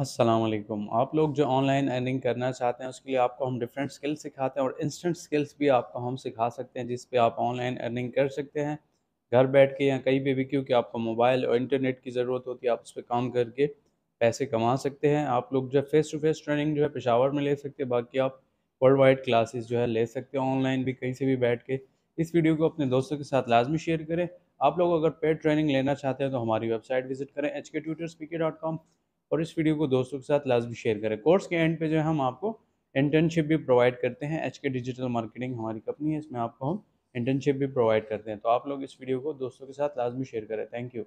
असलम आप लोग जो ऑनलाइन अर्निंग करना चाहते हैं उसके लिए आपको हम डिफरेंट स्किल्स सिखाते हैं और इंस्टेंट स्किल्स भी आपको हम सिखा सकते हैं जिस पे आप ऑनलाइन अर्निंग कर सकते हैं घर बैठ के या कहीं पे भी क्योंकि आपको मोबाइल और इंटरनेट की ज़रूरत होती है आप उस पर काम करके पैसे कमा सकते हैं आप लोग जो फेस टू फेस ट्रेनिंग जो है पेशावर में ले सकते हैं बाकी आप वर्ल्ड वाइड क्लासेस जो है ले सकते हैं ऑनलाइन भी कहीं से भी बैठ के इस वीडियो को अपने दोस्तों के साथ लाजमी शेयर करें आप लोग अगर पेड ट्रेनिंग लेना चाहते हैं तो हमारी वेबसाइट विजिट करें एच के कॉम और इस वीडियो को दोस्तों के साथ लाजमी शेयर करें कोर्स के एंड पे जो है हम आपको इंटर्नशिप भी प्रोवाइड करते हैं एच के डिजिटल मार्केटिंग हमारी कंपनी है इसमें आपको हम इंटर्नशिप भी प्रोवाइड करते हैं तो आप लोग इस वीडियो को दोस्तों के साथ लाजमी शेयर करें थैंक यू